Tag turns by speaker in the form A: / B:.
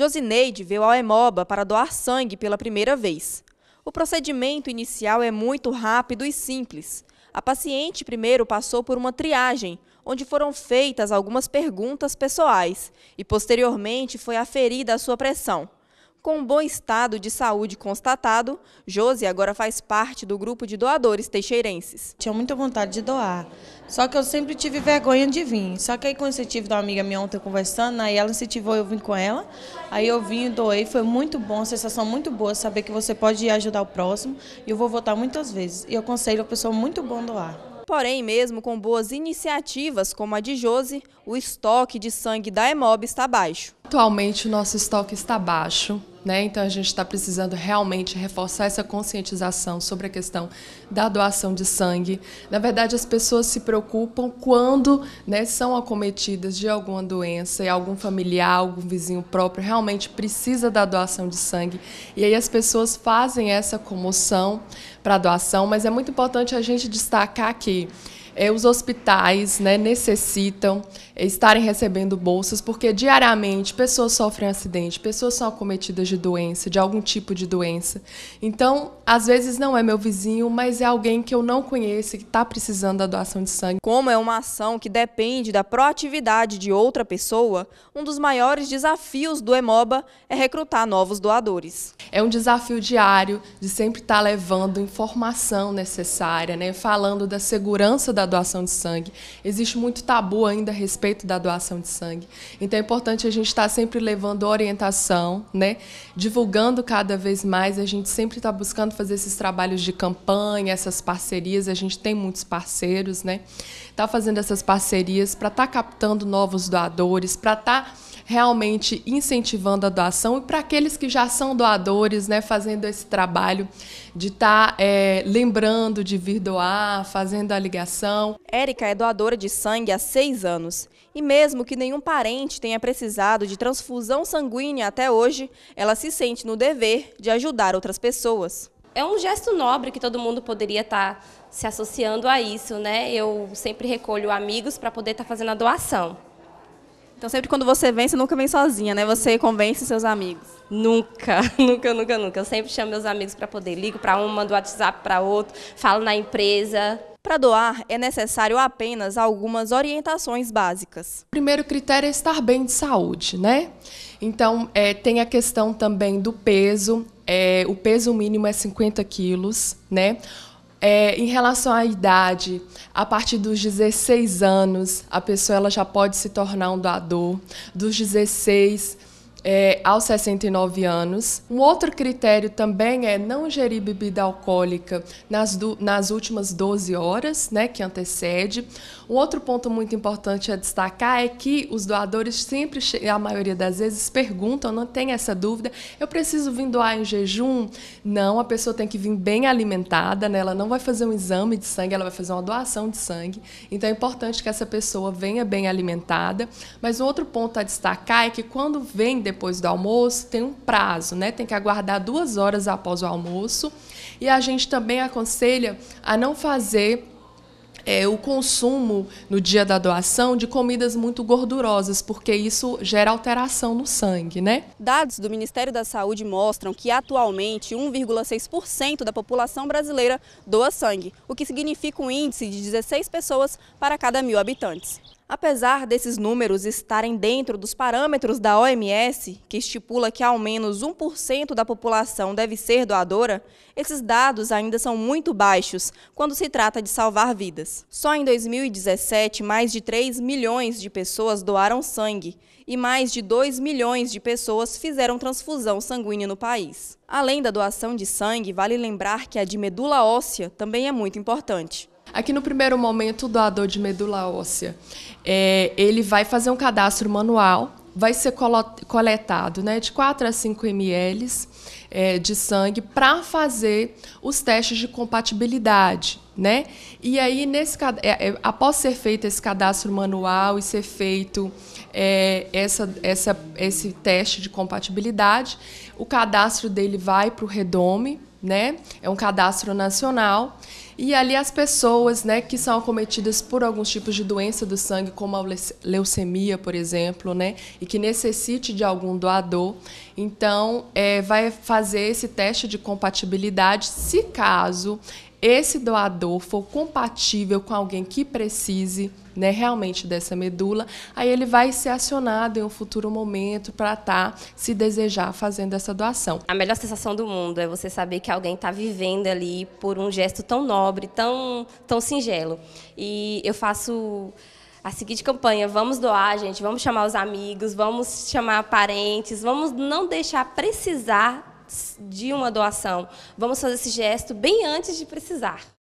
A: Josineide veio ao Hemoba para doar sangue pela primeira vez. O procedimento inicial é muito rápido e simples. A paciente primeiro passou por uma triagem, onde foram feitas algumas perguntas pessoais e posteriormente foi aferida a sua pressão. Com um bom estado de saúde constatado, Josi agora faz parte do grupo de doadores teixeirenses. Tinha muita vontade de doar, só que eu sempre tive vergonha de vir. Só que aí com o incentivo da amiga minha ontem conversando, aí ela incentivou eu vim com ela, aí eu vim e doei, foi muito bom, sensação muito boa saber que você pode ajudar o próximo e eu vou votar muitas vezes. E eu aconselho a pessoa muito bom doar. Porém, mesmo com boas
B: iniciativas como a de Josi, o estoque de sangue da Emob está baixo. Atualmente o nosso estoque está baixo, né? Então a gente está precisando realmente reforçar essa conscientização sobre a questão da doação de sangue. Na verdade, as pessoas se preocupam quando né, são acometidas de alguma doença e algum familiar, algum vizinho próprio realmente precisa da doação de sangue. E aí as pessoas fazem essa comoção para a doação, mas é muito importante a gente destacar que é, os hospitais né, necessitam é, estarem recebendo bolsas, porque diariamente pessoas sofrem acidente, pessoas são acometidas de doença, de algum tipo de doença. Então, às vezes não é meu vizinho, mas é alguém que eu não conheço que está precisando da doação de sangue. Como é uma
A: ação que depende da proatividade de outra pessoa, um dos maiores desafios do
B: EMOBA é recrutar novos doadores. É um desafio diário de sempre estar tá levando informação necessária, né, falando da segurança da da doação de sangue. Existe muito tabu ainda a respeito da doação de sangue. Então é importante a gente estar tá sempre levando orientação, né? divulgando cada vez mais. A gente sempre está buscando fazer esses trabalhos de campanha, essas parcerias. A gente tem muitos parceiros, né? Está fazendo essas parcerias para estar tá captando novos doadores, para estar. Tá realmente incentivando a doação e para aqueles que já são doadores, né, fazendo esse trabalho de estar tá, é, lembrando de vir doar, fazendo a ligação. Érica é doadora de
A: sangue há seis anos e mesmo que nenhum parente tenha precisado de transfusão
C: sanguínea até hoje, ela se sente no dever de ajudar outras pessoas. É um gesto nobre que todo mundo poderia estar tá se associando a isso, né? Eu sempre recolho amigos para poder estar tá fazendo a doação. Então sempre quando você vem, você nunca vem sozinha, né? Você convence seus amigos. Nunca, nunca, nunca, nunca. Eu sempre chamo meus amigos para poder ligo para um, mando WhatsApp para outro, falo na empresa. Para doar é necessário apenas algumas
B: orientações básicas. O primeiro critério é estar bem de saúde, né? Então é, tem a questão também do peso. É, o peso mínimo é 50 quilos, né? É, em relação à idade, a partir dos 16 anos, a pessoa ela já pode se tornar um doador. Dos 16 é, aos 69 anos. Um outro critério também é não ingerir bebida alcoólica nas, do, nas últimas 12 horas, né, que antecede. Um outro ponto muito importante a destacar é que os doadores sempre, a maioria das vezes, perguntam, não tem essa dúvida, eu preciso vir doar em jejum? Não, a pessoa tem que vir bem alimentada, né? ela não vai fazer um exame de sangue, ela vai fazer uma doação de sangue. Então é importante que essa pessoa venha bem alimentada. Mas um outro ponto a destacar é que quando vem depois do almoço, tem um prazo, né? Tem que aguardar duas horas após o almoço. E a gente também aconselha a não fazer é, o consumo no dia da doação de comidas muito gordurosas, porque isso gera alteração no sangue, né?
A: Dados do Ministério da Saúde mostram que atualmente 1,6% da população brasileira doa sangue, o que significa um índice de 16 pessoas para cada mil habitantes. Apesar desses números estarem dentro dos parâmetros da OMS, que estipula que ao menos 1% da população deve ser doadora, esses dados ainda são muito baixos quando se trata de salvar vidas. Só em 2017, mais de 3 milhões de pessoas doaram sangue e mais de 2 milhões de pessoas fizeram transfusão sanguínea no país. Além da doação de sangue, vale lembrar que a de
B: medula óssea também é muito importante. Aqui no primeiro momento, o doador de medula óssea, é, ele vai fazer um cadastro manual, vai ser coletado né, de 4 a 5 ml é, de sangue para fazer os testes de compatibilidade né? E aí, nesse, é, é, após ser feito esse cadastro manual e ser feito é, essa, essa, esse teste de compatibilidade, o cadastro dele vai para o Redome, né? É um cadastro nacional. E ali as pessoas né, que são acometidas por alguns tipos de doença do sangue, como a leucemia, por exemplo, né, e que necessite de algum doador, então é, vai fazer esse teste de compatibilidade, se caso esse doador for compatível com alguém que precise né, realmente dessa medula, aí ele vai ser acionado em um futuro momento para estar, tá, se desejar, fazendo essa doação. A melhor sensação do mundo é você saber que alguém está vivendo
C: ali por um gesto tão nobre, tão, tão singelo. E eu faço a seguinte campanha: vamos doar, gente, vamos chamar os amigos, vamos chamar parentes, vamos não deixar precisar de uma doação. Vamos fazer esse gesto bem antes de precisar.